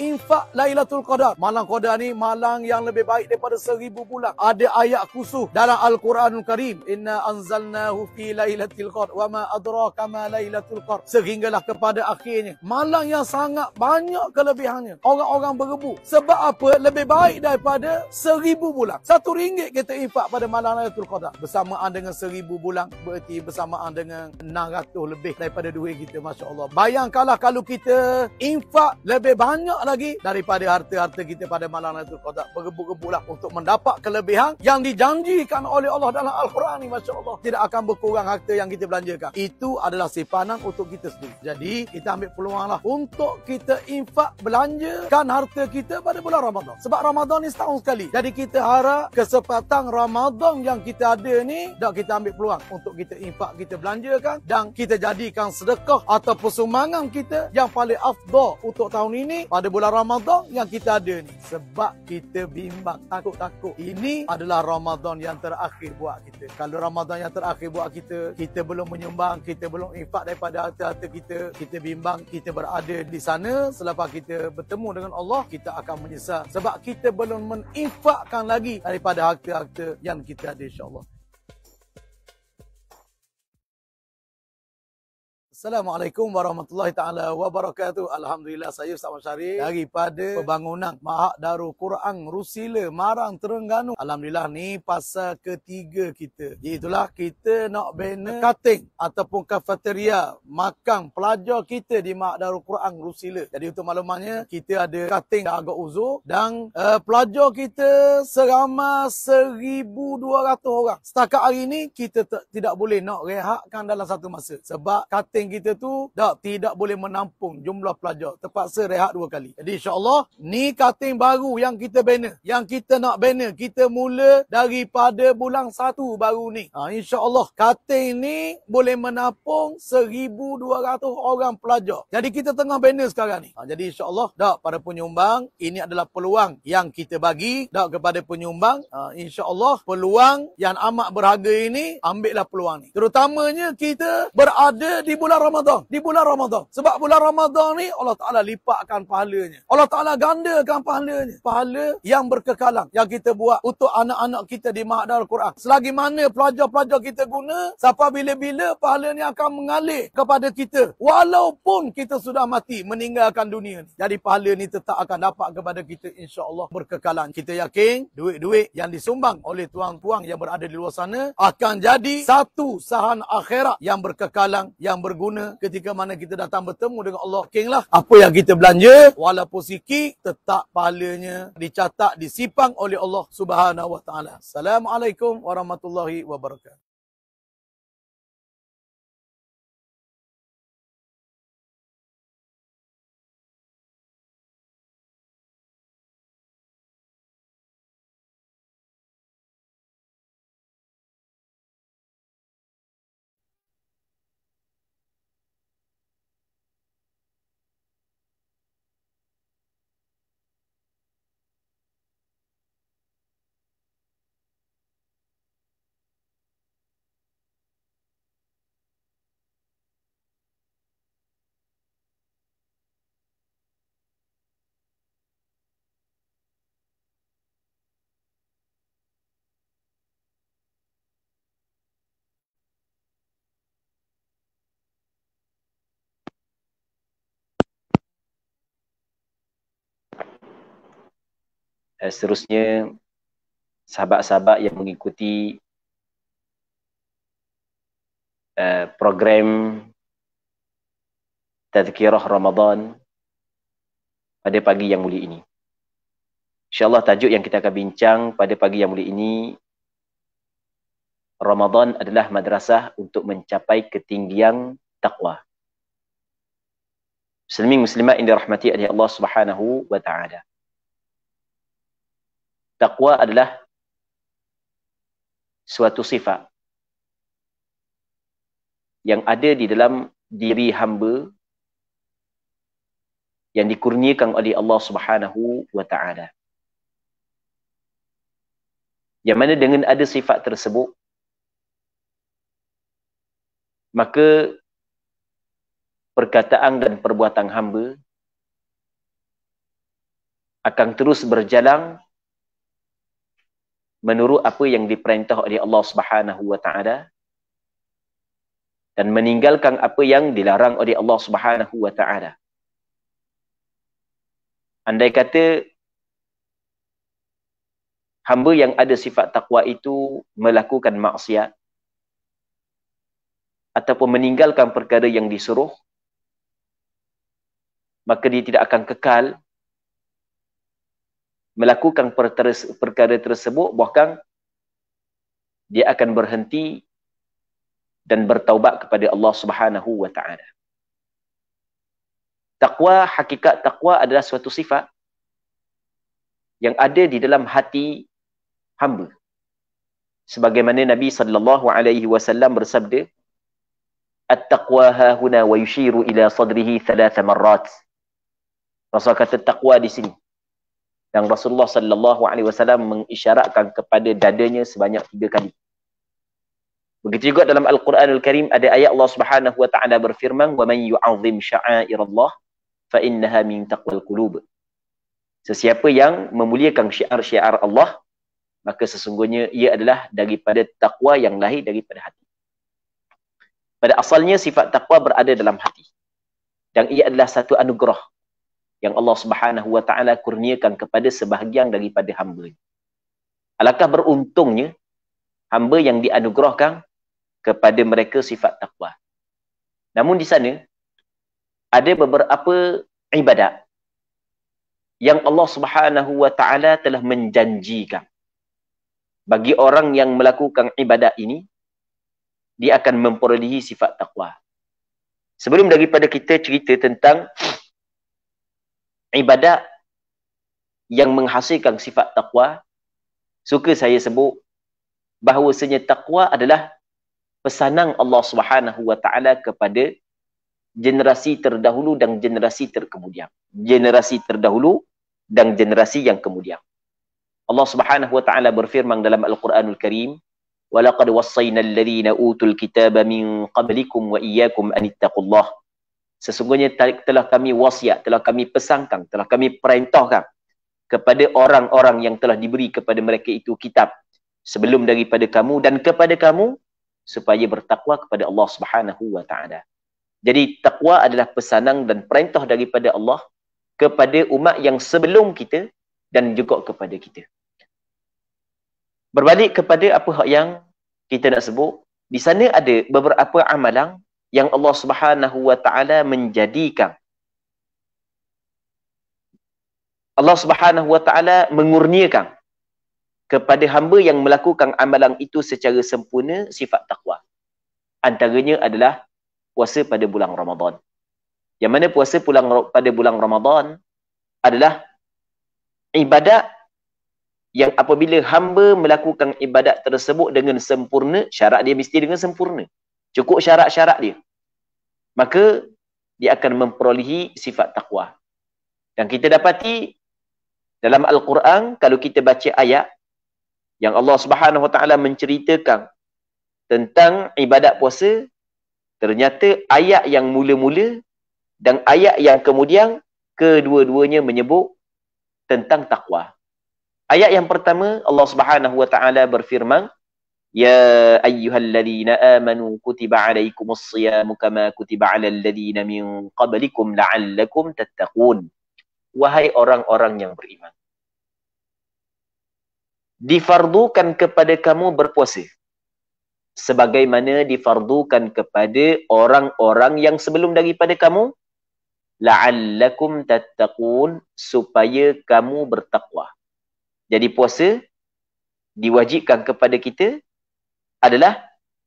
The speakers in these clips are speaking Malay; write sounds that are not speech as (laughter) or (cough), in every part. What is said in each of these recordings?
infak Lailatul Qadar. Malang Qadar ni malang yang lebih baik daripada seribu bulan. Ada ayat khusus dalam Al-Quranul Karim. Inna anzalnahu fi Lailatul Qadar wa ma adraka ma Lailatul Qadar. Sehinggalah kepada akhirnya. Malang yang sangat banyak kelebihannya. Orang-orang berebut. Sebab apa? Lebih baik daripada seribu bulan. Satu ringgit kita infak pada malang Lailatul Qadar. Bersamaan dengan seribu bulan. Berarti bersamaan dengan 600 lebih daripada duit kita. Masya Allah. Bayangkanlah kalau kita infak lebih banyak lagi daripada harta-harta kita pada malam itu kota bergebu-gebulah untuk mendapat kelebihan yang dijanjikan oleh Allah dalam Al-Quran ni Masya Allah tidak akan berkurang harta yang kita belanjakan itu adalah simpanan untuk kita sendiri jadi kita ambil peluanglah untuk kita infak belanjakan harta kita pada bulan Ramadan sebab Ramadan ni setahun sekali jadi kita harap kesempatan Ramadan yang kita ada ni dah kita ambil peluang untuk kita infak kita belanjakan dan kita jadikan sedekah atau persumbangan kita yang paling afdol untuk tahun ini pada bulan bulan Ramadan yang kita ada ni sebab kita bimbang takut-takut ini adalah Ramadan yang terakhir buat kita kalau Ramadan yang terakhir buat kita kita belum menyumbang kita belum infak daripada harta-harta kita kita bimbang kita berada di sana selepas kita bertemu dengan Allah kita akan menyesal sebab kita belum meninfakkan lagi daripada harta-harta yang kita ada insya-Allah Assalamualaikum warahmatullahi taala wabarakatuh. Alhamdulillah saya Ustaz Masyari daripada pembangunan Mahak Darul Quran Rusila Marang Terengganu. Alhamdulillah ni pasal ketiga kita. Itulah kita nak bina kating ataupun kafeteria makan pelajar kita di Mahak Darul Quran Rusila. Jadi untuk maklumatnya kita ada kating dah agak uzur dan uh, pelajar kita seramai 1200 orang. Setakat hari ni kita tidak boleh nak rehatkan dalam satu masa sebab kating pesantren kita tu tak tidak boleh menampung jumlah pelajar. Terpaksa rehat dua kali. Jadi insyaAllah ni kating baru yang kita bina. Yang kita nak bina. Kita mula daripada bulan satu baru ni. Ha, InsyaAllah kating ni boleh menampung seribu dua ratus orang pelajar. Jadi kita tengah bina sekarang ni. Ha, jadi insyaAllah dah pada penyumbang ini adalah peluang yang kita bagi dah kepada penyumbang. Ha, InsyaAllah peluang yang amat berharga ini ambil lah peluang ni. Terutamanya kita berada di bulan bulan Ramadan. Di bulan Ramadan. Sebab bulan Ramadan ni Allah Ta'ala lipatkan pahalanya. Allah Ta'ala gandakan pahalanya. Pahala yang berkekalan. Yang kita buat untuk anak-anak kita di Mahdal Quran. Selagi mana pelajar-pelajar kita guna, siapa bila-bila pahala ni akan mengalir kepada kita. Walaupun kita sudah mati meninggalkan dunia ni. Jadi pahala ni tetap akan dapat kepada kita insya Allah berkekalan. Kita yakin duit-duit yang disumbang oleh tuan-tuan yang berada di luar sana akan jadi satu sahan akhirat yang berkekalan, yang berguna guna ketika mana kita datang bertemu dengan Allah King lah. Apa yang kita belanja, walaupun sikit, tetap pahalanya dicatat, disipang oleh Allah Subhanahu Wa Assalamualaikum warahmatullahi wabarakatuh. uh, seterusnya sahabat-sahabat yang mengikuti uh, program tazkirah Ramadan pada pagi yang mulia ini. InsyaAllah tajuk yang kita akan bincang pada pagi yang mulia ini Ramadan adalah madrasah untuk mencapai ketinggian taqwa. Muslimin muslimat yang dirahmati oleh Allah Subhanahu wa taala taqwa adalah suatu sifat yang ada di dalam diri hamba yang dikurniakan oleh Allah Subhanahu wa taala. Yang mana dengan ada sifat tersebut maka perkataan dan perbuatan hamba akan terus berjalan menurut apa yang diperintah oleh Allah Subhanahu wa taala dan meninggalkan apa yang dilarang oleh Allah Subhanahu wa taala. Andai kata hamba yang ada sifat takwa itu melakukan maksiat ataupun meninggalkan perkara yang disuruh maka dia tidak akan kekal melakukan perkara tersebut bahkan dia akan berhenti dan bertaubat kepada Allah Subhanahu wa taala. Taqwa hakikat taqwa adalah suatu sifat yang ada di dalam hati hamba. Sebagaimana Nabi sallallahu alaihi wasallam bersabda, "At-taqwa ha huna wa yushiru ila sadrihi thalath marrat." Rasul kata taqwa di sini dan Rasulullah sallallahu alaihi wasallam mengisyaratkan kepada dadanya sebanyak tiga kali. Begitu juga dalam Al-Quranul Karim ada ayat Allah Subhanahu wa taala berfirman wa man yu'azzim sya'airallah fa innaha min taqwal qulub. Sesiapa yang memuliakan syiar-syiar Allah maka sesungguhnya ia adalah daripada takwa yang lahir daripada hati. Pada asalnya sifat takwa berada dalam hati. Dan ia adalah satu anugerah yang Allah Subhanahu wa taala kurniakan kepada sebahagian daripada hamba Alakah beruntungnya hamba yang dianugerahkan kepada mereka sifat takwa. Namun di sana ada beberapa ibadat yang Allah Subhanahu wa taala telah menjanjikan bagi orang yang melakukan ibadat ini dia akan memperolehi sifat takwa. Sebelum daripada kita cerita tentang ibadat yang menghasilkan sifat taqwa. suka saya sebut bahawasanya takwa adalah pesanan Allah Subhanahu wa taala kepada generasi terdahulu dan generasi terkemudian generasi terdahulu dan generasi yang kemudian Allah Subhanahu wa taala berfirman dalam Al-Quranul Karim walaqad wassayna alladhina utul kitaba min qablikum wa iyyakum an ittaqullaha sesungguhnya telah kami wasiat, telah kami pesankan, telah kami perintahkan kepada orang-orang yang telah diberi kepada mereka itu kitab sebelum daripada kamu dan kepada kamu supaya bertakwa kepada Allah Subhanahu wa taala. Jadi takwa adalah pesanan dan perintah daripada Allah kepada umat yang sebelum kita dan juga kepada kita. Berbalik kepada apa yang kita nak sebut, di sana ada beberapa amalan yang Allah Subhanahu wa taala menjadikan Allah Subhanahu wa taala mengurniakan kepada hamba yang melakukan amalan itu secara sempurna sifat takwa antaranya adalah puasa pada bulan Ramadan yang mana puasa bulan pada bulan Ramadan adalah ibadat yang apabila hamba melakukan ibadat tersebut dengan sempurna syarat dia mesti dengan sempurna cukup syarat-syarat dia maka dia akan memperolehi sifat takwa dan kita dapati dalam al-Quran kalau kita baca ayat yang Allah Subhanahu Wa Taala menceritakan tentang ibadat puasa ternyata ayat yang mula-mula dan ayat yang kemudian kedua-duanya menyebut tentang takwa ayat yang pertama Allah Subhanahu Wa Taala berfirman يا أيها الذين آمنوا كتب عليكم الصيام كما كتب على الذين من قبلكم لعلكم تتقون Wahai orang-orang yang beriman Difardukan kepada kamu berpuasa Sebagaimana difardukan kepada orang-orang yang sebelum daripada kamu La'allakum tattaqun Supaya kamu bertakwa Jadi puasa diwajibkan kepada kita adalah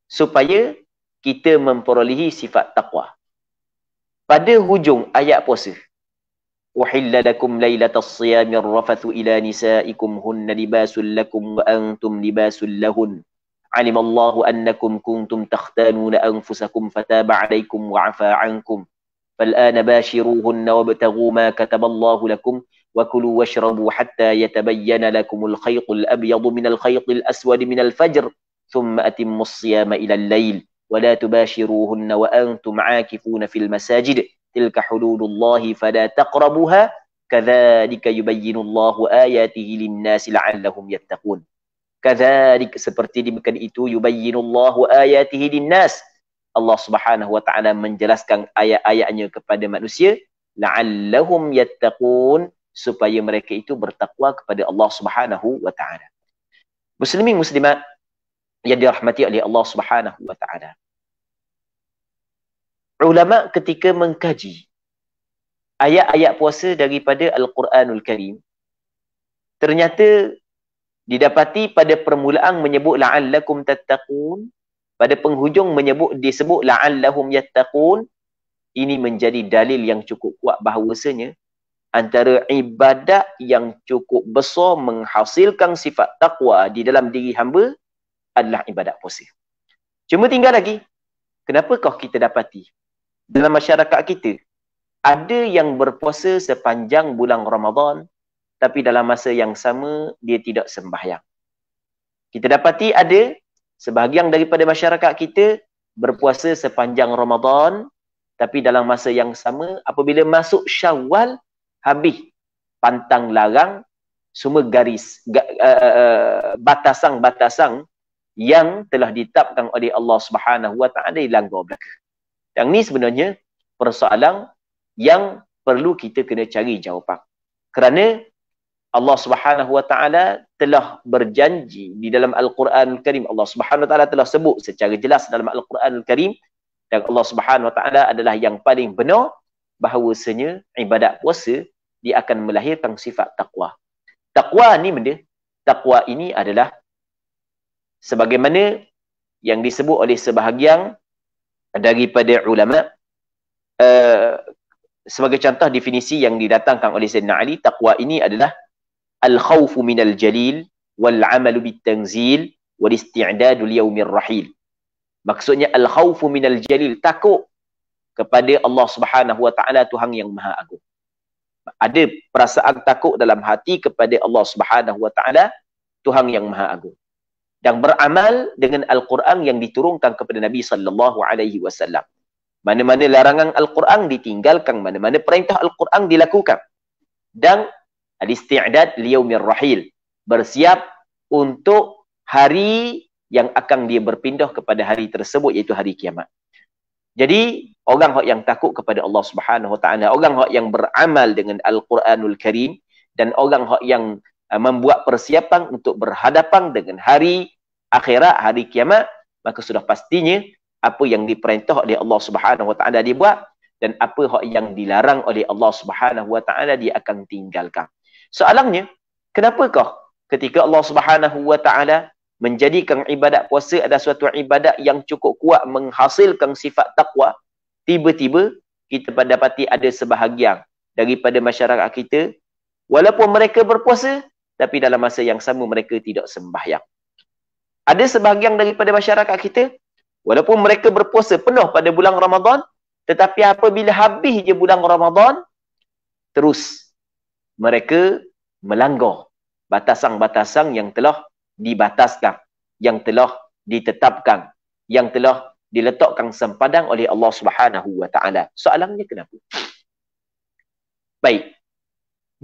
supaya kita memperolehi sifat taqwa. Pada hujung ayat puasa, Uhilla lakum laylatas siyamir rafathu ila nisaikum hunna libasul lakum wa antum libasul lahun. علم الله أنكم كنتم تختانون أنفسكم فتاب عليكم وعفى عنكم فالآن باشروهن وابتغوا ما كتب الله لكم وكلوا واشربوا حتى يتبين لكم الخيط الأبيض من الخيط الأسود من الفجر ثم أتموا الصيام إلى الليل ولا تباشروهن وأنتم عاكفون في المساجد تلك حدود الله فلا تقربوها كذلك يبين الله آياته للناس لعلهم يتقون كذلك seperti dimakan itu يبين الله آياته للناس Allah Subhanahu wa taala menjelaskan ayat-ayatnya kepada manusia la'allahum yattaqun supaya mereka itu bertakwa kepada Allah Subhanahu wa taala. Muslimin muslimat yang dirahmati oleh Allah Subhanahu wa taala. Ulama ketika mengkaji ayat-ayat puasa daripada Al-Quranul Karim ternyata didapati pada permulaan menyebut la'allakum tattaqun pada penghujung menyebut disebut la'allahum yattaqun ini menjadi dalil yang cukup kuat bahawasanya antara ibadat yang cukup besar menghasilkan sifat taqwa di dalam diri hamba adalah ibadat puasa. Cuma tinggal lagi, kenapa kau kita dapati dalam masyarakat kita ada yang berpuasa sepanjang bulan Ramadan tapi dalam masa yang sama dia tidak sembahyang. Kita dapati ada sebahagian daripada masyarakat kita berpuasa sepanjang Ramadan tapi dalam masa yang sama apabila masuk Syawal habis pantang larang semua garis batasang-batasang ga, uh, yang telah ditetapkan oleh Allah Subhanahu Wa Taala dilanggar belaka. Yang ni sebenarnya persoalan yang perlu kita kena cari jawapan. Kerana Allah Subhanahu Wa Taala telah berjanji di dalam Al-Quran Al Karim. Allah Subhanahu Wa Taala telah sebut secara jelas dalam Al-Quran Al Karim dan Allah Subhanahu Wa Taala adalah yang paling benar bahawasanya ibadat puasa dia akan melahirkan sifat takwa. Takwa ni benda takwa ini adalah sebagaimana yang disebut oleh sebahagian daripada ulama uh, sebagai contoh definisi yang didatangkan oleh Zainal Ali takwa ini adalah al khawfu al jalil wal amal amalu bitanzil wal isti'dadu liyaumir rahil maksudnya al khawfu al jalil takut kepada Allah Subhanahu wa taala Tuhan yang maha agung ada perasaan takut dalam hati kepada Allah Subhanahu wa taala Tuhan yang maha agung dan beramal dengan al-Quran yang diturunkan kepada Nabi sallallahu alaihi wasallam. Mana-mana larangan al-Quran ditinggalkan, mana-mana perintah al-Quran dilakukan. Dan al-isti'dad liyaumir rahil, bersiap untuk hari yang akan dia berpindah kepada hari tersebut iaitu hari kiamat. Jadi orang yang takut kepada Allah Subhanahu Wa Taala, orang yang beramal dengan Al-Quranul Karim dan orang yang Ah, membuat persiapan untuk berhadapan dengan hari akhirat, hari kiamat, maka sudah pastinya apa yang diperintah oleh Allah Subhanahu Wa Taala dibuat dan apa yang dilarang oleh Allah Subhanahu Wa Taala dia akan tinggalkan. Soalannya, kenapakah ketika Allah Subhanahu Wa Taala menjadikan ibadat puasa ada suatu ibadat yang cukup kuat menghasilkan sifat takwa, tiba-tiba kita dapati ada sebahagian daripada masyarakat kita walaupun mereka berpuasa tapi dalam masa yang sama mereka tidak sembahyang. Ada sebahagian daripada masyarakat kita, walaupun mereka berpuasa penuh pada bulan Ramadan, tetapi apabila habis je bulan Ramadan, terus mereka melanggar batasan-batasan yang telah dibataskan, yang telah ditetapkan, yang telah diletakkan sempadan oleh Allah Subhanahu wa Soalannya kenapa? Baik.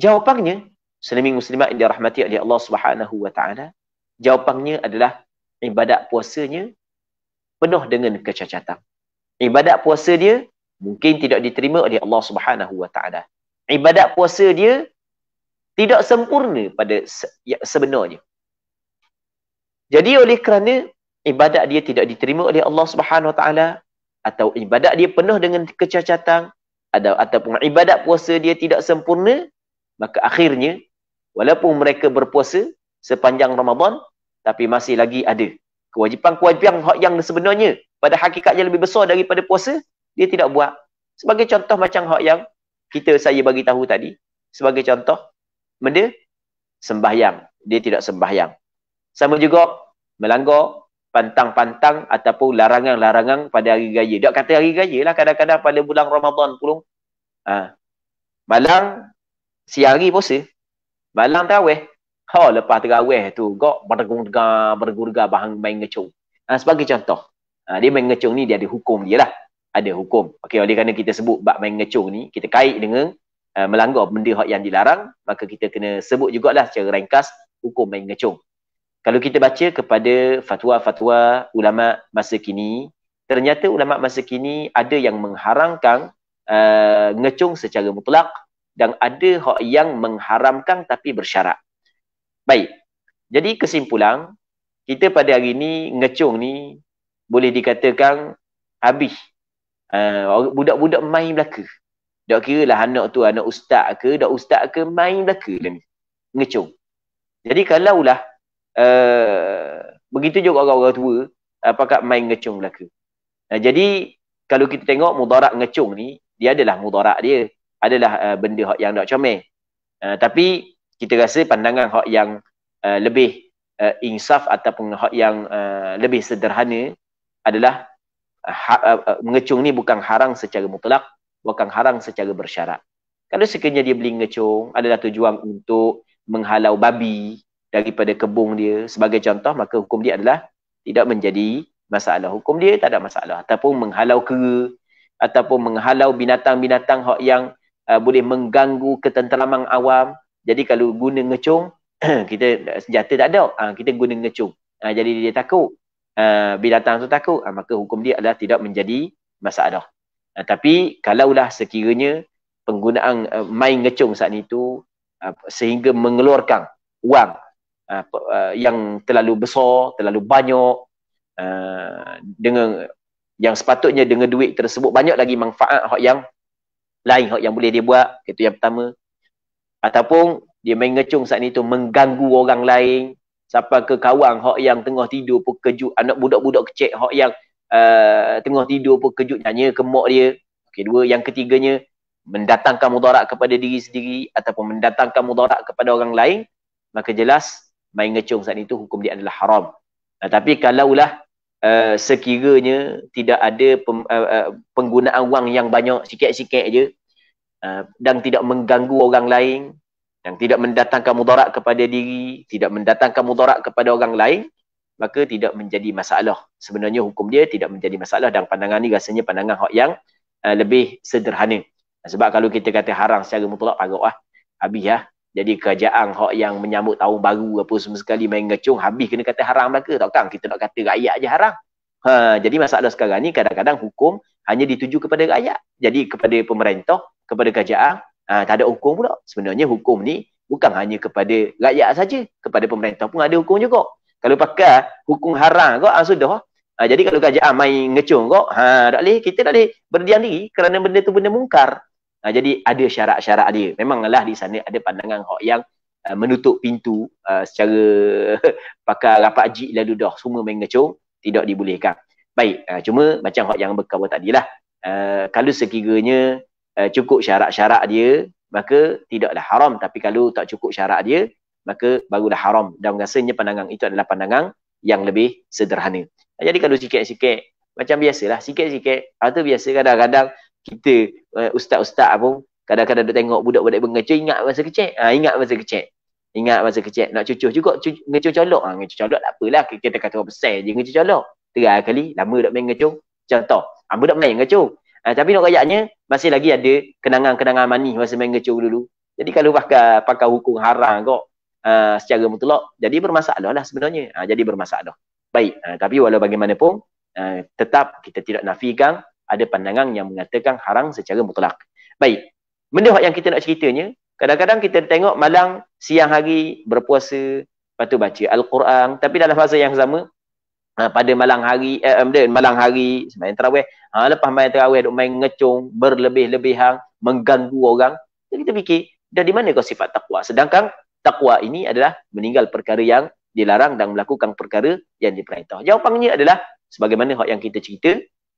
Jawapannya Muslimin muslimat yang dirahmati oleh Allah Subhanahu wa taala, jawapannya adalah ibadat puasanya penuh dengan kecacatan. Ibadat puasa dia mungkin tidak diterima oleh Allah Subhanahu wa taala. Ibadat puasa dia tidak sempurna pada ya, sebenarnya. Jadi oleh kerana ibadat dia tidak diterima oleh Allah Subhanahu wa taala atau ibadat dia penuh dengan kecacatan atau ataupun ibadat puasa dia tidak sempurna maka akhirnya walaupun mereka berpuasa sepanjang Ramadan tapi masih lagi ada kewajipan-kewajipan yang sebenarnya pada hakikatnya lebih besar daripada puasa dia tidak buat sebagai contoh macam hak yang kita saya bagi tahu tadi sebagai contoh benda sembahyang dia tidak sembahyang sama juga melanggar pantang-pantang ataupun larangan-larangan pada hari raya. Tak kata hari raya lah kadang-kadang pada bulan Ramadan pun. Ha. Malang siang hari puasa. Malam terawih. Ha, lepas terawih tu. kau bergurga, bergurga bahang main ngecung. Ha, sebagai contoh. Ha, dia main ngecung ni, dia ada hukum dia lah. Ada hukum. Okey, oleh kerana kita sebut bak main ngecung ni, kita kait dengan uh, melanggar benda yang dilarang, maka kita kena sebut jugalah secara ringkas hukum main ngecung. Kalau kita baca kepada fatwa-fatwa ulama masa kini, ternyata ulama masa kini ada yang mengharangkan uh, ngecung secara mutlak dan ada hak yang mengharamkan tapi bersyarat. Baik. Jadi kesimpulan, kita pada hari ini ngecung ni boleh dikatakan habis. Uh, budak-budak main belaka. Tak kira lah anak tu anak ustaz ke, dak ustaz ke main belaka dia ni. Ngecung. Jadi kalaulah uh, begitu juga orang-orang tua apakah ah, main ngecung belaka. Uh, jadi kalau kita tengok mudarat ngecung ni, dia adalah mudarat dia adalah uh, benda hak yang tak comel. Uh, tapi kita rasa pandangan hak yang uh, lebih uh, insaf ataupun hak yang uh, lebih sederhana adalah uh, ha, uh, uh, mengecung ni bukan harang secara mutlak, bukan harang secara bersyarat. Kalau sekiranya dia beli mengecung adalah tujuan untuk menghalau babi daripada kebun dia sebagai contoh maka hukum dia adalah tidak menjadi masalah hukum dia tak ada masalah ataupun menghalau kera ataupun menghalau binatang-binatang hak yang uh, boleh mengganggu ketenteraman awam. Jadi kalau guna ngecung, (clears throat) kita senjata tak ada. Ha, kita guna ngecung. Ha, jadi dia takut. Ha, ah, bila datang tu takut, ha, maka hukum dia adalah tidak menjadi masalah. Ha, tapi kalaulah sekiranya penggunaan uh, main ngecung saat itu uh, sehingga mengeluarkan wang uh, uh, yang terlalu besar, terlalu banyak uh, dengan yang sepatutnya dengan duit tersebut banyak lagi manfaat yang lain yang boleh dia buat itu yang pertama ataupun dia main ngecung saat ni tu mengganggu orang lain siapa ke kawan hak yang tengah tidur pun kejut anak budak-budak kecil hok yang uh, tengah tidur pun kejut nyanya ke dia okey dua yang ketiganya mendatangkan mudarat kepada diri sendiri ataupun mendatangkan mudarat kepada orang lain maka jelas main ngecung saat itu hukum dia adalah haram nah, tapi kalaulah Uh, sekiranya tidak ada pem, uh, uh, penggunaan wang yang banyak sikit-sikit je Ah, dan tidak mengganggu orang lain yang tidak mendatangkan mudarat kepada diri, tidak mendatangkan mudarat kepada orang lain, maka tidak menjadi masalah. Sebenarnya hukum dia tidak menjadi masalah dan pandangan ni rasanya pandangan hak yang uh, lebih sederhana. Ah, sebab kalau kita kata haram secara mutlak, parok lah. Habis lah. Jadi kerajaan hak yang menyambut tahun baru apa semua sekali main ngecung, habis kena kata haram maka. Lah tak kan? Kita nak kata rakyat je haram. Ha, jadi masalah sekarang ni kadang-kadang hukum hanya dituju kepada rakyat. Jadi kepada pemerintah kepada kerajaan uh, tak ada hukum pula sebenarnya hukum ni bukan hanya kepada rakyat saja kepada pemerintah pun ada hukum juga kalau pakai hukum haram kok ah, sudah uh, jadi kalau kerajaan main ngecung kok ha tak boleh kita tak boleh berdiam diri kerana benda tu benda mungkar uh, jadi ada syarat-syarat dia memanglah di sana ada pandangan hak yang uh, menutup pintu uh, secara (laughs) pakai rapat jik lalu dah semua main ngecung tidak dibolehkan baik uh, cuma macam hak yang berkawa tadilah uh, kalau sekiranya uh, cukup syarat-syarat dia maka tidaklah haram tapi kalau tak cukup syarat dia maka barulah haram dan rasanya pandangan itu adalah pandangan yang lebih sederhana eh, jadi kalau sikit-sikit macam biasalah sikit-sikit atau ah, biasa kadang-kadang kita uh, ustaz-ustaz pun kadang-kadang duk tengok budak-budak mengecoh ingat masa kecil ha, ingat masa kecil ingat masa kecil nak cucuh juga ngecoh colok ha, ah, ngecoh colok tak apalah kita kata orang besar je ngecoh colok terakhir kali lama duk main ngecoh contoh ha, budak main ngecoh Ha, tapi nak kayaknya masih lagi ada kenangan-kenangan manis masa main kecoh dulu. Jadi kalau pakai pakai hukum haram kok ha, secara mutlak jadi bermasalah lah sebenarnya. Ha, jadi bermasalah. Baik, ha, tapi walau bagaimanapun ha, tetap kita tidak nafikan ada pandangan yang mengatakan haram secara mutlak. Baik. Benda yang kita nak ceritanya, kadang-kadang kita tengok malam siang hari berpuasa, lepas baca Al-Quran, tapi dalam fasa yang sama ha, pada malam hari eh, eh malam hari semain tarawih ha, lepas main tarawih duk main ngecung berlebih-lebihan mengganggu orang jadi kita fikir dah di mana kau sifat takwa sedangkan takwa ini adalah meninggal perkara yang dilarang dan melakukan perkara yang diperintah jawapannya adalah sebagaimana hak yang kita cerita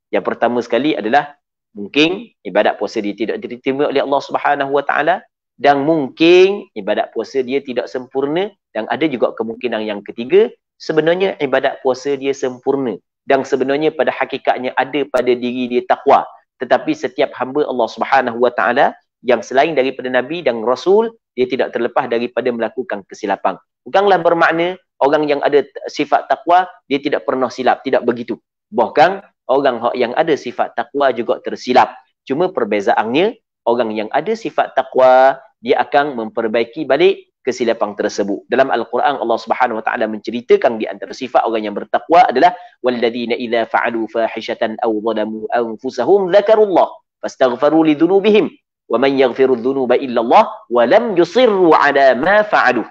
yang pertama sekali adalah mungkin ibadat puasa dia tidak diterima oleh Allah Subhanahu Wa Taala dan mungkin ibadat puasa dia tidak sempurna dan ada juga kemungkinan yang ketiga sebenarnya ibadat puasa dia sempurna dan sebenarnya pada hakikatnya ada pada diri dia takwa tetapi setiap hamba Allah Subhanahu Wa Taala yang selain daripada nabi dan rasul dia tidak terlepas daripada melakukan kesilapan bukanlah bermakna orang yang ada sifat takwa dia tidak pernah silap tidak begitu bahkan orang ha-, yang ada sifat takwa juga tersilap cuma perbezaannya orang yang ada sifat takwa dia akan memperbaiki balik kesilapan tersebut. Dalam Al-Quran Allah Subhanahu Wa Taala menceritakan di antara sifat orang yang bertakwa adalah walladzina idza fa'alu fahisatan aw zalamu anfusahum dzakarullah fastaghfiru lidzunubihim wa man yaghfiru dzunuba illa Allah wa lam yusirru ala ma fa'alu.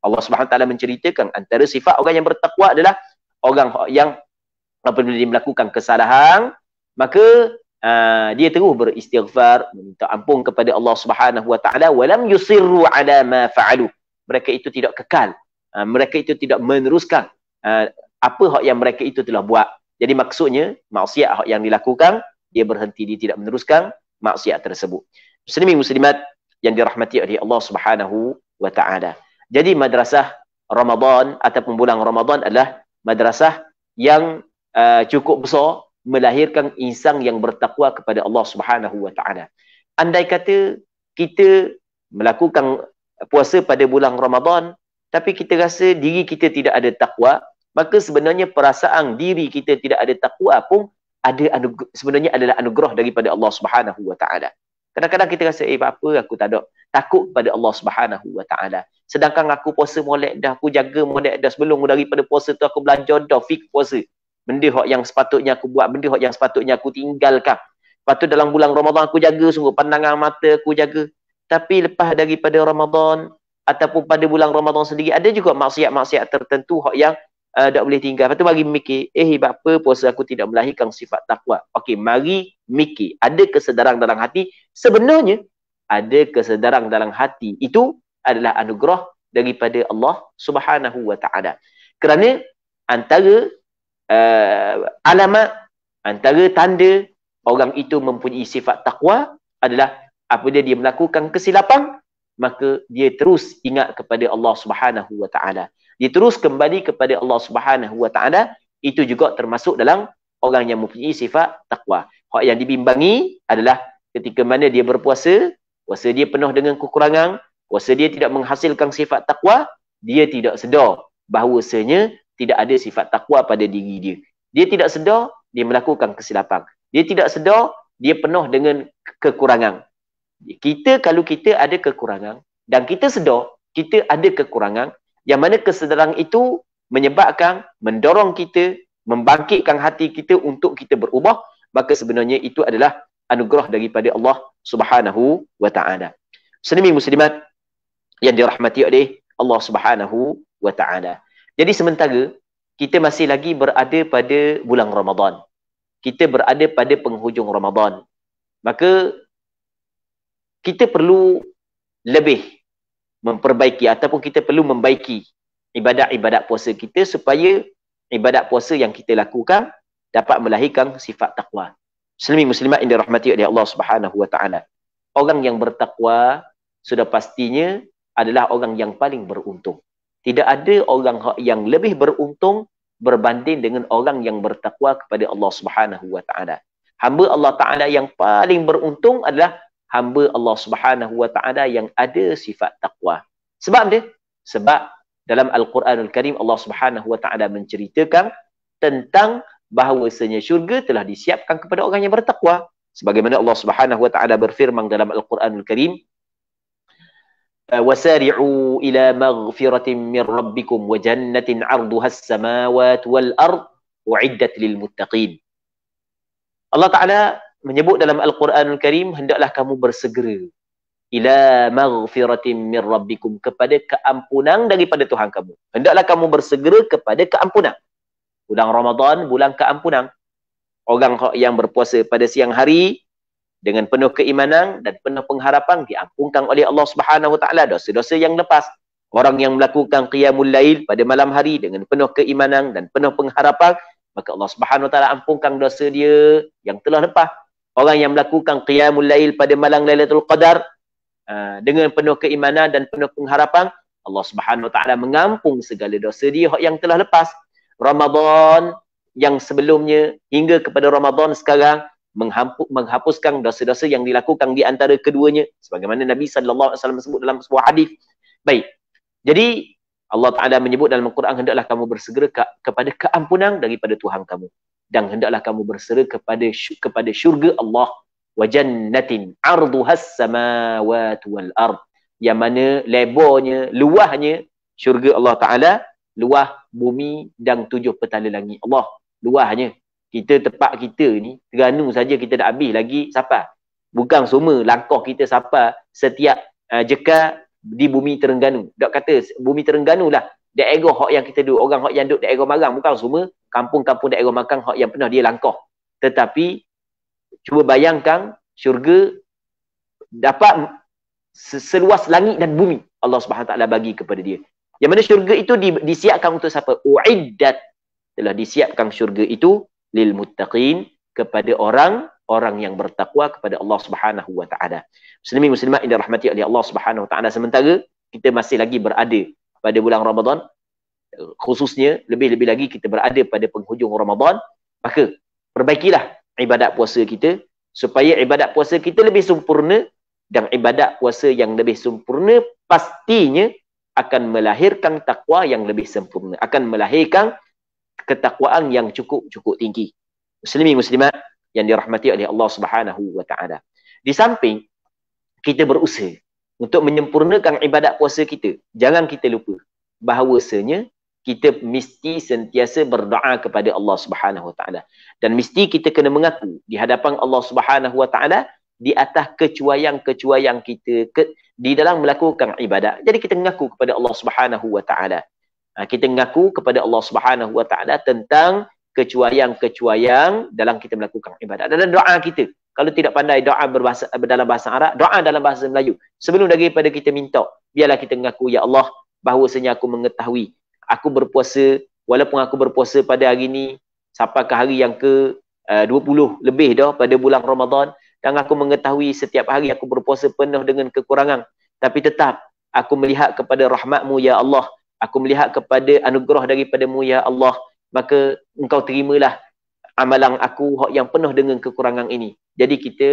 Allah Subhanahu Wa Taala menceritakan antara sifat orang yang bertakwa adalah orang yang apabila dia melakukan kesalahan maka uh, dia terus beristighfar meminta ampun kepada Allah Subhanahu wa taala walam yusirru ala ma faalu mereka itu tidak kekal uh, mereka itu tidak meneruskan uh, apa hak yang mereka itu telah buat jadi maksudnya maksiat hak yang dilakukan dia berhenti dia tidak meneruskan maksiat tersebut muslimin muslimat yang dirahmati oleh Allah Subhanahu wa taala jadi madrasah Ramadan ataupun bulan Ramadan adalah madrasah yang uh, cukup besar melahirkan insan yang bertakwa kepada Allah Subhanahu wa taala. Andai kata kita melakukan puasa pada bulan Ramadan tapi kita rasa diri kita tidak ada takwa, maka sebenarnya perasaan diri kita tidak ada takwa pun ada anugerah, sebenarnya adalah anugerah daripada Allah Subhanahu wa taala. Kadang-kadang kita rasa eh apa aku tak ada takut pada Allah Subhanahu wa taala. Sedangkan aku puasa molek dah aku jaga molek dah sebelum daripada puasa tu aku belajar dah fik puasa benda hok yang sepatutnya aku buat, benda hok yang sepatutnya aku tinggalkan. Lepas tu dalam bulan Ramadan aku jaga sungguh pandangan mata aku jaga. Tapi lepas daripada Ramadan ataupun pada bulan Ramadan sendiri ada juga maksiat-maksiat tertentu hok yang uh, tak boleh tinggal. Lepas tu bagi mikir, eh hebat apa puasa aku tidak melahirkan sifat takwa. Okey, mari mikir. Ada kesedaran dalam hati? Sebenarnya ada kesedaran dalam hati. Itu adalah anugerah daripada Allah Subhanahu Wa Taala. Kerana antara uh, alamat antara tanda orang itu mempunyai sifat takwa adalah apabila dia melakukan kesilapan maka dia terus ingat kepada Allah Subhanahu wa taala dia terus kembali kepada Allah Subhanahu wa taala itu juga termasuk dalam orang yang mempunyai sifat takwa hak yang dibimbangi adalah ketika mana dia berpuasa puasa dia penuh dengan kekurangan puasa dia tidak menghasilkan sifat takwa dia tidak sedar bahawasanya tidak ada sifat takwa pada diri dia. Dia tidak sedar, dia melakukan kesilapan. Dia tidak sedar, dia penuh dengan kekurangan. Kita kalau kita ada kekurangan dan kita sedar kita ada kekurangan yang mana kesedaran itu menyebabkan mendorong kita membangkitkan hati kita untuk kita berubah maka sebenarnya itu adalah anugerah daripada Allah Subhanahu wa taala. Muslimin muslimat yang dirahmati oleh Allah Subhanahu wa taala. Jadi sementara kita masih lagi berada pada bulan Ramadan. Kita berada pada penghujung Ramadan. Maka kita perlu lebih memperbaiki ataupun kita perlu membaiki ibadat-ibadat puasa kita supaya ibadat puasa yang kita lakukan dapat melahirkan sifat takwa. Muslimin muslimat yang dirahmati oleh Allah Subhanahu wa taala. Orang yang bertakwa sudah pastinya adalah orang yang paling beruntung tidak ada orang ha- yang lebih beruntung berbanding dengan orang yang bertakwa kepada Allah Subhanahu wa taala. Hamba Allah taala yang paling beruntung adalah hamba Allah Subhanahu wa taala yang ada sifat takwa. Sebab dia sebab dalam Al-Quranul Karim Allah Subhanahu wa taala menceritakan tentang bahawasanya syurga telah disiapkan kepada orang yang bertakwa. Sebagaimana Allah Subhanahu wa taala berfirman dalam Al-Quranul Karim, وسارعوا إلى مغفرة من ربكم وجنة عرضها السماوات والأرض وعدت للمتقين Allah Ta'ala menyebut dalam Al-Quran Al-Karim hendaklah kamu bersegera ila maghfiratin min rabbikum kepada keampunan daripada Tuhan kamu. Hendaklah kamu bersegera kepada keampunan. Bulan Ramadan, bulan keampunan. Orang yang berpuasa pada siang hari, dengan penuh keimanan dan penuh pengharapan diampunkan oleh Allah Subhanahu Wa Taala dosa-dosa yang lepas. Orang yang melakukan qiyamul lail pada malam hari dengan penuh keimanan dan penuh pengharapan maka Allah Subhanahu Wa Taala ampunkan dosa dia yang telah lepas. Orang yang melakukan qiyamul lail pada malam Lailatul Qadar ah, dengan penuh keimanan dan penuh pengharapan Allah Subhanahu Wa Taala mengampung segala dosa dia yang telah lepas. Ramadan yang sebelumnya hingga kepada Ramadan sekarang menghapus, menghapuskan dosa-dosa yang dilakukan di antara keduanya sebagaimana Nabi sallallahu alaihi wasallam sebut dalam sebuah hadis. Baik. Jadi Allah Taala menyebut dalam Al-Quran hendaklah kamu bersegera ke, kepada keampunan daripada Tuhan kamu dan hendaklah kamu bersegera kepada kepada syurga Allah wa jannatin arduhas samawati wal ard yang mana lebarnya luahnya syurga Allah Taala luah bumi dan tujuh petala langit Allah luahnya kita tepat kita ni teranu saja kita dah habis lagi siapa bukan semua langkah kita siapa setiap uh, jeka di bumi Terengganu dak kata bumi Terengganu lah ego hak yang kita duduk orang hak yang duduk ego Marang bukan semua kampung-kampung ego Marang hak yang pernah dia langkah tetapi cuba bayangkan syurga dapat seluas langit dan bumi Allah Subhanahu taala bagi kepada dia yang mana syurga itu di, disiapkan untuk siapa uiddat telah disiapkan syurga itu lil muttaqin kepada orang orang yang bertakwa kepada Allah Subhanahu wa taala. Muslimin muslimat yang dirahmati oleh Allah Subhanahu wa taala sementara kita masih lagi berada pada bulan Ramadan khususnya lebih-lebih lagi kita berada pada penghujung Ramadan maka perbaikilah ibadat puasa kita supaya ibadat puasa kita lebih sempurna dan ibadat puasa yang lebih sempurna pastinya akan melahirkan takwa yang lebih sempurna akan melahirkan ketakwaan yang cukup-cukup tinggi. Muslimin muslimat yang dirahmati oleh Allah Subhanahu wa taala. Di samping kita berusaha untuk menyempurnakan ibadat puasa kita, jangan kita lupa bahawasanya kita mesti sentiasa berdoa kepada Allah Subhanahu wa taala dan mesti kita kena mengaku di hadapan Allah Subhanahu wa taala di atas kecuaian-kecuaian kita ke, di dalam melakukan ibadat. Jadi kita mengaku kepada Allah Subhanahu wa taala. Ha, kita mengaku kepada Allah Subhanahu Wa Taala tentang kecuaian-kecuaian dalam kita melakukan ibadat dan doa kita. Kalau tidak pandai doa berbahasa dalam bahasa Arab, doa dalam bahasa Melayu. Sebelum daripada kita minta, biarlah kita mengaku ya Allah bahwasanya aku mengetahui aku berpuasa walaupun aku berpuasa pada hari ini sampai ke hari yang ke eh, uh, 20 lebih dah pada bulan Ramadan dan aku mengetahui setiap hari aku berpuasa penuh dengan kekurangan tapi tetap aku melihat kepada rahmatmu ya Allah aku melihat kepada anugerah daripadamu ya Allah maka engkau terimalah amalan aku yang penuh dengan kekurangan ini jadi kita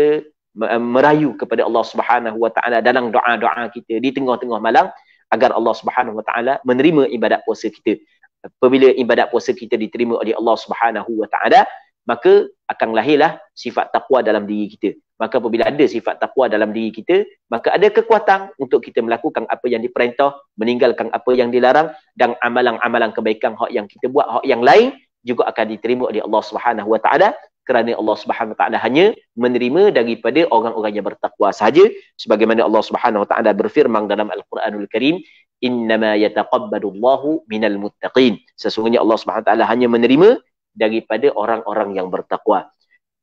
eh, merayu kepada Allah Subhanahu wa taala dalam doa-doa kita di tengah-tengah malam agar Allah Subhanahu wa taala menerima ibadat puasa kita apabila ibadat puasa kita diterima oleh Allah Subhanahu wa taala maka akan lahirlah sifat takwa dalam diri kita. Maka apabila ada sifat takwa dalam diri kita, maka ada kekuatan untuk kita melakukan apa yang diperintah, meninggalkan apa yang dilarang dan amalan-amalan kebaikan hak yang kita buat, hak yang lain juga akan diterima oleh Allah Subhanahu Wa Taala kerana Allah Subhanahu Wa Taala hanya menerima daripada orang-orang yang bertakwa saja sebagaimana Allah Subhanahu Wa Taala berfirman dalam Al-Quranul Karim innama yataqabbalu Allahu minal muttaqin sesungguhnya Allah Subhanahu Wa Taala hanya menerima daripada orang-orang yang bertakwa.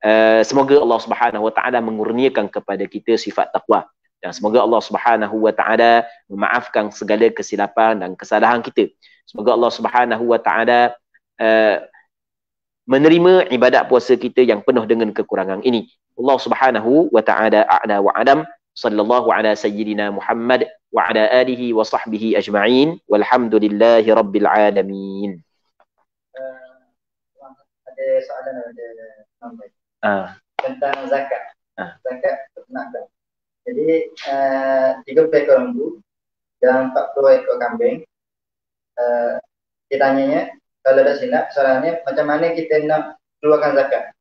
Uh, semoga Allah Subhanahu wa taala mengurniakan kepada kita sifat takwa dan semoga Allah Subhanahu wa taala memaafkan segala kesilapan dan kesalahan kita. Semoga Allah Subhanahu wa taala eh, menerima ibadat puasa kita yang penuh dengan kekurangan ini. Allah Subhanahu wa taala a'la wa adam sallallahu ala sayyidina Muhammad wa ala alihi wa sahbihi ajma'in walhamdulillahi rabbil alamin ada soalan ada nombor. Ah. Tentang zakat. Uh. Zakat tak? Jadi eh, tiga uh, 30 ekor lembu dan 40 ekor kambing. Uh, eh, kita tanyanya kalau dah silap soalannya macam mana kita nak keluarkan zakat?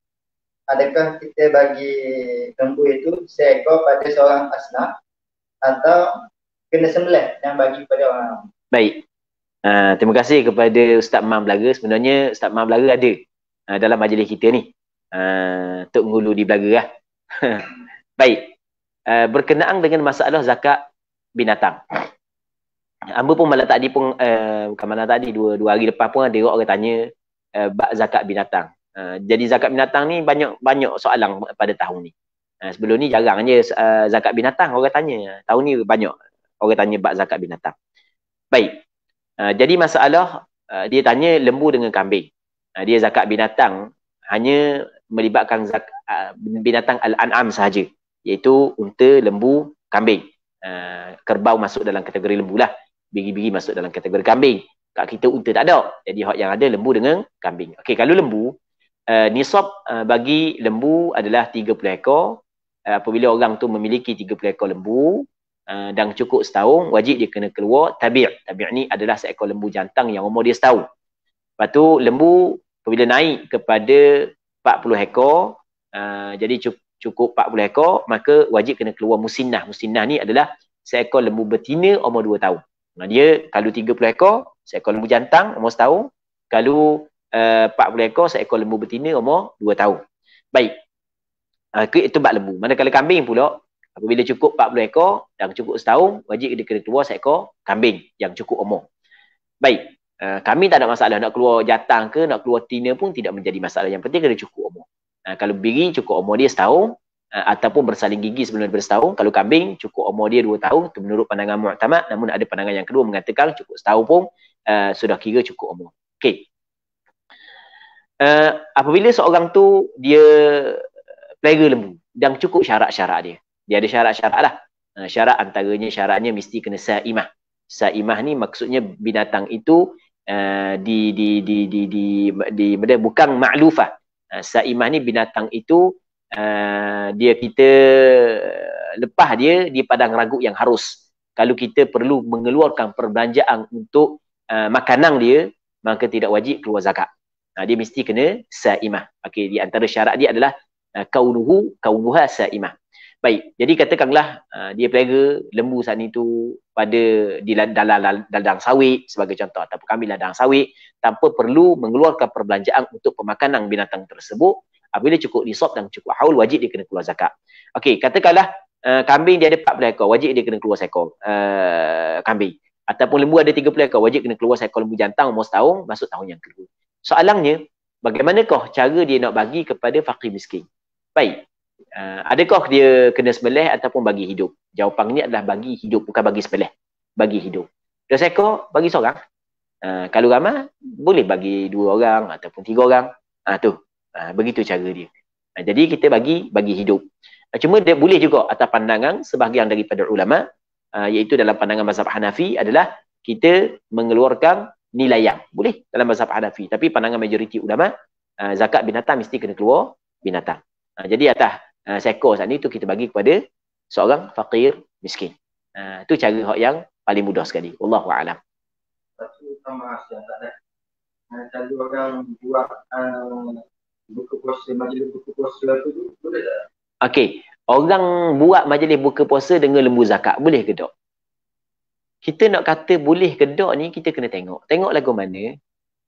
Adakah kita bagi lembu itu seekor pada seorang asnaf atau kena sembelih yang bagi pada orang Baik. Uh, terima kasih kepada Ustaz Mam Belaga. Sebenarnya Ustaz Mam Belaga ada Ah, dalam majlis kita ni. Uh, Tok Ngulu di belaga lah. (laughs) Baik. Uh, berkenaan dengan masalah zakat binatang. Amba pun malam tadi pun, uh, bukan malam tadi, dua, dua hari lepas pun ada orang tanya uh, bak zakat binatang. Uh, jadi zakat binatang ni banyak banyak soalan pada tahun ni. Uh, sebelum ni jarang je uh, zakat binatang orang tanya. Tahun ni banyak orang tanya bak zakat binatang. Baik. Uh, jadi masalah uh, dia tanya lembu dengan kambing dia zakat binatang hanya melibatkan zakat ah, binatang al-an'am sahaja iaitu unta, lembu, kambing. Ah, kerbau masuk dalam kategori lembu lah. Biri-biri masuk dalam kategori kambing. Kat kita unta tak ada. Jadi hak yang ada lembu dengan kambing. Okey kalau lembu ah, nisab bagi lembu adalah 30 ekor. apabila orang tu memiliki 30 ekor lembu Uh, dan cukup setahun wajib dia kena keluar tabi' tabi' ni adalah seekor lembu jantan yang umur dia setahun Lepas tu lembu apabila naik kepada 40 ekor, uh, jadi cukup 40 ekor, maka wajib kena keluar musinnah. Musinnah ni adalah seekor lembu betina umur 2 tahun. Nah, dia kalau 30 ekor, seekor lembu jantan umur setahun. Kalau eh, uh, 40 ekor, seekor lembu betina umur 2 tahun. Baik. Uh, itu bak lembu. Mana kalau kambing pula, apabila cukup 40 ekor dan cukup setahun, wajib dia kena keluar seekor kambing yang cukup umur. Baik, Eh, kami tak ada masalah nak keluar jatang ke nak keluar tina pun tidak menjadi masalah yang penting kena cukup umur uh, kalau biri cukup umur dia setahun uh, ataupun bersaling gigi sebelum daripada setahun kalau kambing cukup umur dia dua tahun itu menurut pandangan muktamad namun ada pandangan yang kedua mengatakan cukup setahun pun uh, sudah kira cukup umur Okay. Uh, apabila seorang tu dia pelihara lembu dan cukup syarat-syarat dia. Dia ada syarat-syarat lah. Uh, syarat antaranya syaratnya mesti kena sa'imah. Sa'imah ni maksudnya binatang itu Ah, di di di di di di, di, di bukan maklufah. Uh, ah, Saimah ni binatang itu uh, dia kita lepas dia di padang ragut yang harus. Kalau kita perlu mengeluarkan perbelanjaan untuk uh, makanan dia, maka tidak wajib keluar zakat. Uh, dia mesti kena saimah. Okey, di antara syarat dia adalah uh, kaunuhu kaunuha saimah. Baik, jadi katakanlah uh, dia pelihara lembu saat itu pada di dalam ladang sawit sebagai contoh ataupun kami ladang sawit tanpa perlu mengeluarkan perbelanjaan untuk pemakanan binatang tersebut apabila cukup nisab dan cukup haul wajib dia kena keluar zakat. Okey, katakanlah uh, kambing dia ada 40 ekor, wajib dia kena keluar seekor uh, kambing. Ataupun lembu ada 30 ekor, wajib kena keluar seekor lembu jantan umur setahun masuk tahun yang kedua. Soalannya, bagaimanakah cara dia nak bagi kepada fakir miskin? Baik, uh, adakah dia kena sebelah ataupun bagi hidup? Jawapan ni adalah bagi hidup, bukan bagi sebelah. Bagi hidup. Dua seekor, bagi seorang. Uh, kalau ramai, boleh bagi dua orang ataupun tiga orang. Uh, tu, uh, begitu cara dia. Uh, jadi kita bagi bagi hidup. Uh, cuma dia boleh juga atas pandangan sebahagian daripada ulama, uh, iaitu dalam pandangan mazhab Hanafi adalah kita mengeluarkan nilai yang boleh dalam mazhab Hanafi tapi pandangan majoriti ulama uh, zakat binatang mesti kena keluar binatang uh, jadi atas Ah, seekor saat ni tu kita bagi kepada seorang fakir miskin. Uh, tu cara hak yang paling mudah sekali. Wallahu a'lam. Satu utama rahsia tak ada. Kalau ah, orang buat buku puasa majlis buku puasa tu boleh tak? Okey. Orang buat majlis buka puasa dengan lembu zakat boleh ke tak? Kita nak kata boleh ke tak ni kita kena tengok. Tengok lagu mana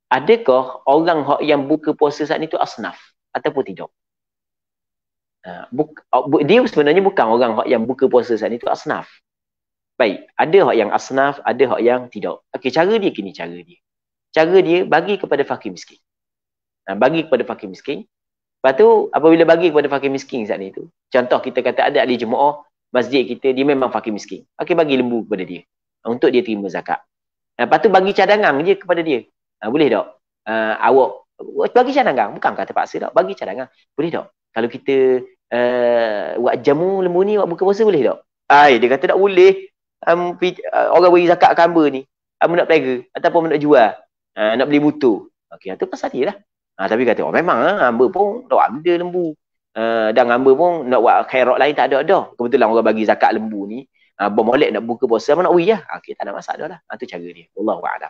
adakah orang hak yang buka puasa saat ni tu asnaf ataupun tidak? Uh, bu- dia sebenarnya bukan orang yang buka puasa saat ni tu asnaf. Baik, ada hak yang asnaf, ada hak yang tidak. Okey, cara dia kini cara dia. Cara dia bagi kepada fakir miskin. Ha, bagi kepada fakir miskin. Lepas tu, apabila bagi kepada fakir miskin saat ni tu, contoh kita kata ada ahli jemaah, masjid kita, dia memang fakir miskin. Okey, bagi lembu kepada dia. Untuk dia terima zakat. Ha, lepas tu, bagi cadangan dia kepada dia. Ha, boleh tak? Uh, awak bagi cadangan. Bukan kata paksa tak? Bagi cadangan. Boleh tak? Kalau kita Eh, buat jamu lembu ni buat buka puasa boleh tak? Ai dia kata tak boleh. Um, uh, orang bagi zakat kamba ni. Kamu um, nak pelaga ataupun nak jual. Uh, nak beli butuh. Okey, itu pasal dia lah. Ha, tapi kata, oh memang lah, hamba pun tak ada lembu. Uh, dan hamba pun nak buat khairat lain tak ada dah. Kebetulan orang bagi zakat lembu ni, uh, ha, bermolek nak buka puasa, mana nak beri lah. Okey, tak ada masalah lah. Ha, itu cara dia. Allah wa'ala.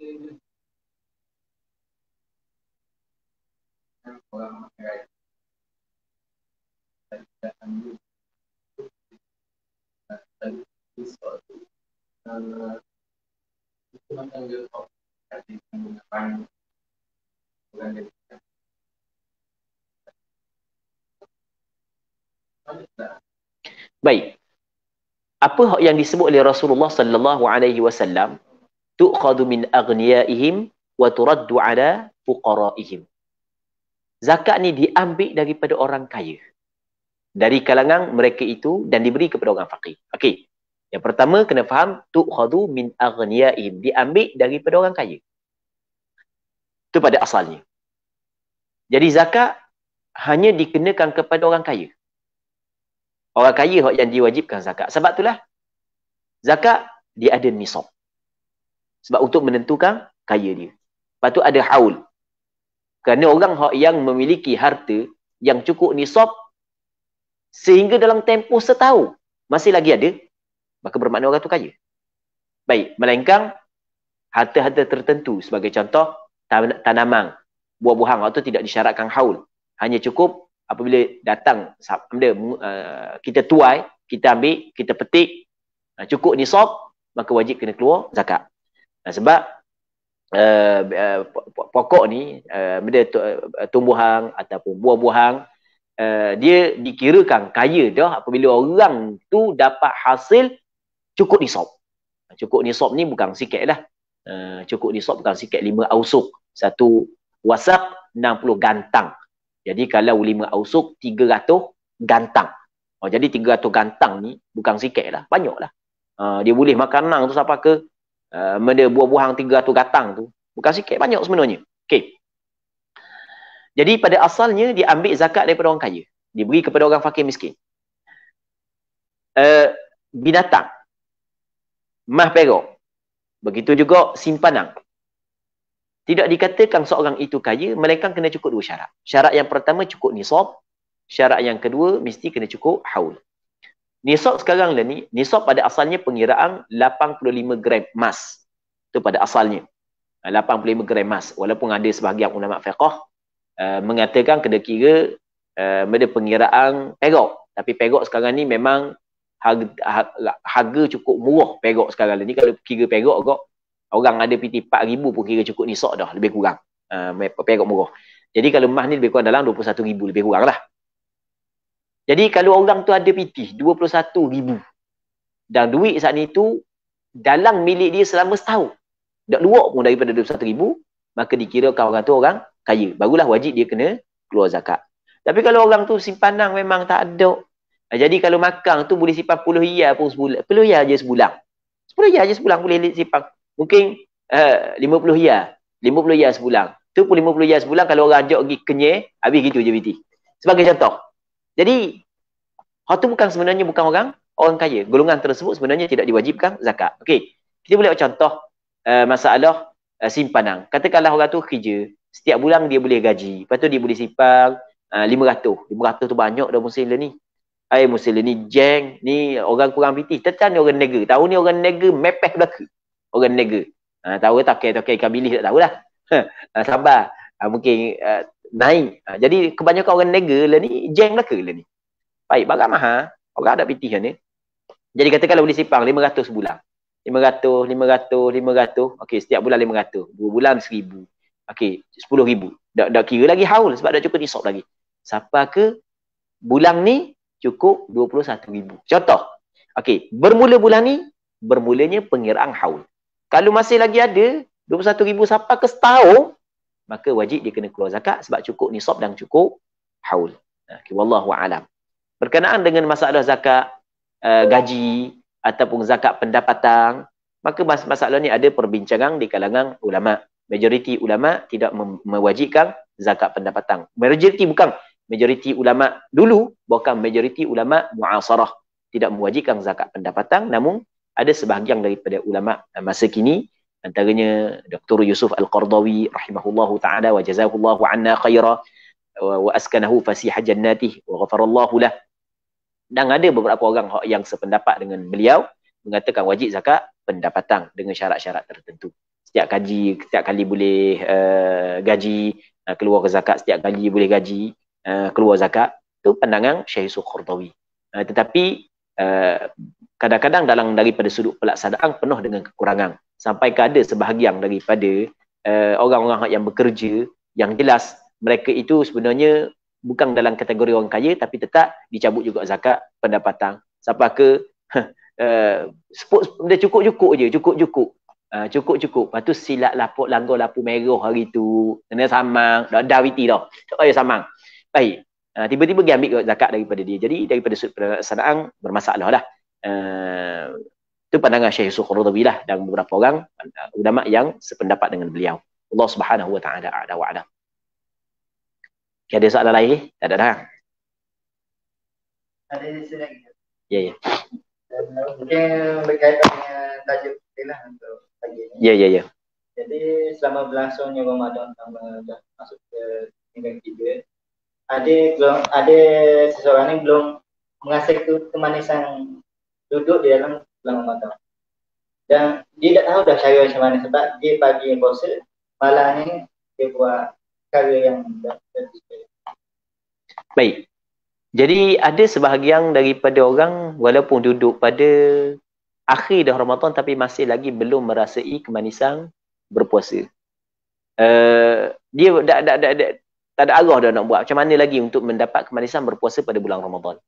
Ada Baik. Apa yang disebut oleh Rasulullah sallallahu alaihi wasallam tu'khadhu min aghniyaihim wa turaddu ala fuqaraihim. zakat ni diambil daripada orang kaya dari kalangan mereka itu dan diberi kepada orang fakir okey yang pertama kena faham tu khadu min aghniyaim diambil daripada orang kaya itu pada asalnya jadi zakat hanya dikenakan kepada orang kaya orang kaya hak yang diwajibkan zakat sebab itulah zakat dia ada nisab sebab untuk menentukan kaya dia lepas tu ada haul kerana orang yang memiliki harta yang cukup nisab sehingga dalam tempoh setahun masih lagi ada, maka bermakna orang tu kaya. Baik, melainkan harta-harta tertentu sebagai contoh tanaman, buah-buahan waktu tidak disyaratkan haul. Hanya cukup apabila datang benda eh, kita tuai, kita ambil, kita petik, eh, cukup nisab maka wajib kena keluar zakat. Nah, sebab uh, pokok ni eh, uh, tumbuhan ataupun buah-buahan uh, dia dikirakan kaya dah apabila orang tu dapat hasil cukup nisab. Cukup nisab ni bukan sikit lah. Uh, cukup nisab bukan sikit lima ausuk. Satu wasak 60 gantang. Jadi kalau lima ausuk 300 gantang. Oh, jadi 300 gantang ni bukan sikit lah. Banyak lah. Uh, dia boleh makanan tu siapa ke? Ah, mana buah-buahan 300 gatang tu. Bukan sikit banyak sebenarnya. Okey. Jadi pada asalnya dia ambil zakat daripada orang kaya. Diberi kepada orang fakir miskin. Uh, binatang. Mah perok. Begitu juga simpanan. Tidak dikatakan seorang itu kaya, mereka kena cukup dua syarat. Syarat yang pertama cukup nisab. Syarat yang kedua mesti kena cukup haul. Nisab sekarang lah ni, nisab pada asalnya pengiraan 85 gram emas. Itu pada asalnya. 85 ah, gram emas. Walaupun ada sebahagian ulama fiqah uh, mengatakan kena kira uh, ah, benda pengiraan perak. Tapi perak sekarang ni memang harga, ha-, harga cukup murah perak sekarang lah ni. Kalau kira perak kok, orang ada piti 4,000 pun kira cukup nisab dah. Lebih kurang. Uh, ah, perak murah. Jadi kalau emas ni lebih kurang dalam 21,000 lebih kurang lah. Jadi kalau orang tu ada PT 21 ribu dan duit saat ni tu dalam milik dia selama setahun tak luar pun daripada 21 ribu maka dikira kau orang tu orang kaya. Barulah wajib dia kena keluar zakat. Tapi kalau orang tu simpanan memang tak ada. Eh, jadi kalau makan tu boleh simpan puluh hiyal pun sebulan. puluh hiyal je sebulan. 10 hiyal je sebulan boleh simpan. Mungkin eh, lima puluh 50 lima puluh hiyal sebulan. Tu pun puluh hiyal sebulan kalau orang ajak pergi kenyir, habis gitu je BT. Sebagai contoh. Jadi, hal tu bukan sebenarnya bukan orang orang kaya. Golongan tersebut sebenarnya tidak diwajibkan zakat. Okey. Kita boleh contoh uh, masalah uh, simpanan. Katakanlah orang tu kerja, setiap bulan dia boleh gaji. Lepas tu dia boleh simpan uh, 500. 500 tu banyak dah musim ni. Air eh, musim ni jeng, ni orang kurang piti. Tetan ni orang negeri. Tahun ni orang negeri mepeh belaka. Orang negeri. Uh, tahu tak okey okey ikan bilis tak tahulah. (laughs) sabar. Uh, mungkin uh, naik. Ha, jadi kebanyakan orang niaga lah ni, jeng lah ke lah ni. Baik, barang mahal. Orang ada piti ni. Jadi katakanlah boleh lima ratus, sebulan. ratus, lima ratus. Okey, setiap bulan 500. 2 bulan seribu, Okey, sepuluh ribu. Dah, dah kira lagi haul sebab dah cukup nisab lagi. Siapa ke bulan ni cukup dua puluh satu ribu. Contoh. Okey, bermula bulan ni, bermulanya pengiraan haul. Kalau masih lagi ada, dua puluh satu ribu siapa ke setahun, maka wajib dia kena keluar zakat sebab cukup nisab dan cukup haul. Okay, wallahu alam. Berkenaan dengan masalah zakat uh, gaji ataupun zakat pendapatan, maka mas- masalah ni ada perbincangan di kalangan ulama. Majoriti ulama tidak mem- mewajibkan zakat pendapatan. Majoriti bukan majoriti ulama dulu, bukan majoriti ulama muasarah tidak mewajibkan zakat pendapatan namun ada sebahagian daripada ulama masa kini antaranya Dr. Yusuf Al-Qardawi rahimahullahu taala wa jazahullahu anna khaira wa, wa askanahu fasih jannatihi wa ghafara lah. Dan ada beberapa orang yang sependapat dengan beliau mengatakan wajib zakat pendapatan dengan syarat-syarat tertentu. Setiap gaji setiap kali boleh uh, gaji uh, keluar ke zakat setiap kali boleh gaji uh, keluar zakat itu pandangan Syekh Yusuf Qardawi. Uh, tetapi uh, kadang-kadang dalam daripada sudut pelaksanaan penuh dengan kekurangan sampai ke ada sebahagian daripada uh, orang-orang yang bekerja yang jelas mereka itu sebenarnya bukan dalam kategori orang kaya tapi tetap dicabut juga zakat pendapatan sampai ke uh, (laughs) cukup-cukup je cukup-cukup uh, cukup-cukup lepas tu silat lapuk langgar lapu merah hari tu kena samang dah dawiti dah tak payah samang baik uh, tiba-tiba dia ambil zakat daripada dia jadi daripada sudut pelaksanaan bermasalah lah Eh, itu pandangan Syekh Yusuf Qurdubi lah dan beberapa orang uh, ulama yang sependapat dengan beliau. Allah Subhanahu wa taala ada wa'ada. Okay, ada soalan lain? Tak ada dah. Ada lagi. Ya, ya. Mungkin berkaitan dengan tajuk lah untuk pagi Ya, ya, ya. Jadi selama berlangsungnya Ramadan sama masuk ke tinggal tiga, ada belum ada seseorang yang belum mengasihi kemanisan duduk di dalam bulan Ramadan. Dan dia tak tahu dah cara macam mana sebab dia pagi yang puasa, malam ni dia buat cara yang Baik. Jadi ada sebahagian daripada orang walaupun duduk pada akhir dah Ramadan tapi masih lagi belum merasai kemanisan berpuasa. Uh, dia tak ada arah dah nak buat macam mana lagi untuk mendapat kemanisan berpuasa pada bulan Ramadan.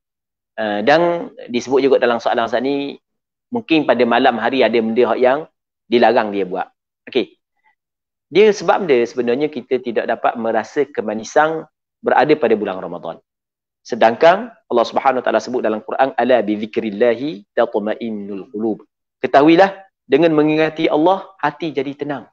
Eh, dan disebut juga dalam soalan saat ni mungkin pada malam hari ada benda yang dilarang dia buat. Okey. Dia sebab dia sebenarnya kita tidak dapat merasa kemanisan berada pada bulan Ramadan. Sedangkan Allah Subhanahu Wa Taala sebut dalam Quran ala bi dzikrillahi tatma'innul qulub. Ketahuilah dengan mengingati Allah hati jadi tenang.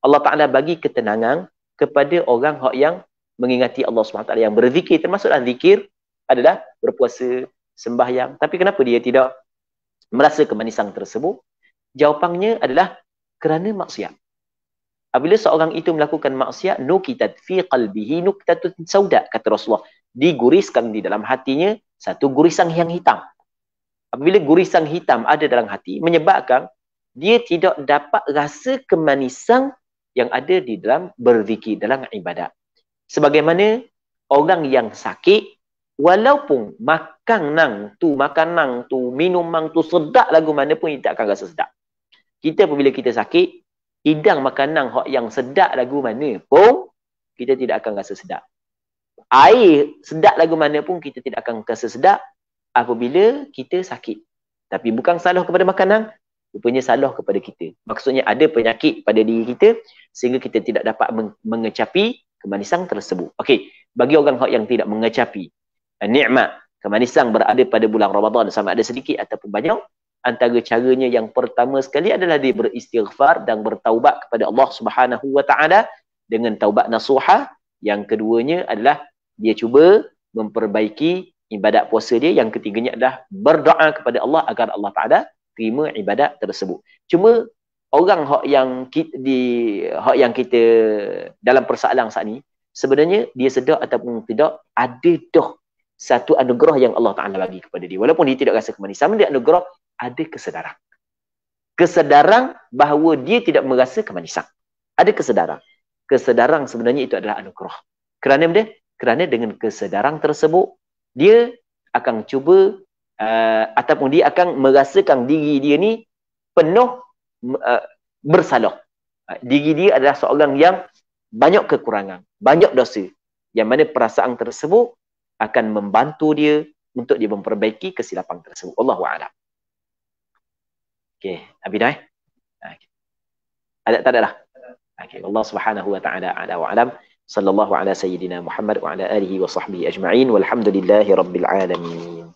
Allah Taala bagi ketenangan kepada orang yang mengingati Allah Subhanahu Wa Taala yang berzikir termasuklah zikir adalah berpuasa sembahyang. Tapi kenapa dia tidak merasa kemanisan tersebut? Jawapannya adalah kerana maksiat. Apabila seorang itu melakukan maksiat, nukitat fi qalbihi nuktatun sauda, kata Rasulullah. Diguriskan di dalam hatinya satu gurisan yang hitam. Apabila gurisan hitam ada dalam hati, menyebabkan dia tidak dapat rasa kemanisan yang ada di dalam berzikir, dalam ibadat. Sebagaimana orang yang sakit, walaupun makan nang tu, makan nang tu, minum nang tu sedap lagu mana pun kita akan rasa sedap. Kita apabila kita sakit, hidang makanan hok yang sedap lagu mana pun kita tidak akan rasa sedap. Air sedap lagu mana pun kita tidak akan rasa sedap apabila kita sakit. Tapi bukan salah kepada makanan, rupanya salah kepada kita. Maksudnya ada penyakit pada diri kita sehingga kita tidak dapat mengecapi kemanisan tersebut. Okey, bagi orang hok yang tidak mengecapi nikmat kemanisan berada pada bulan Ramadan sama ada sedikit ataupun banyak antara caranya yang pertama sekali adalah dia beristighfar dan bertaubat kepada Allah Subhanahu wa taala dengan taubat nasuha yang keduanya adalah dia cuba memperbaiki ibadat puasa dia yang ketiganya adalah berdoa kepada Allah agar Allah taala terima ibadat tersebut cuma orang hak yang kita, di hak yang kita dalam persoalan saat ini sebenarnya dia sedar ataupun tidak ada dah satu anugerah yang Allah Ta'ala bagi kepada dia. Walaupun dia tidak rasa kemanis. Sama dia anugerah, ada kesedaran. Kesedaran bahawa dia tidak merasa kemanisan. Ada kesedaran. Kesedaran sebenarnya itu adalah anugerah. Kerana dia? Kerana dengan kesedaran tersebut, dia akan cuba uh, ataupun dia akan merasakan diri dia ni penuh uh, bersalah. Uh, diri dia adalah seorang yang banyak kekurangan, banyak dosa. Yang mana perasaan tersebut akan membantu dia untuk dia memperbaiki kesilapan tersebut. Allahu a'lam. Okey, habis dah. Okay. Ada tak ada lah. Okey, Allah Subhanahu wa taala ala wa alam. Sallallahu ala sayyidina Muhammad wa ala alihi wa sahbihi ajma'in. Walhamdulillahirabbil alamin.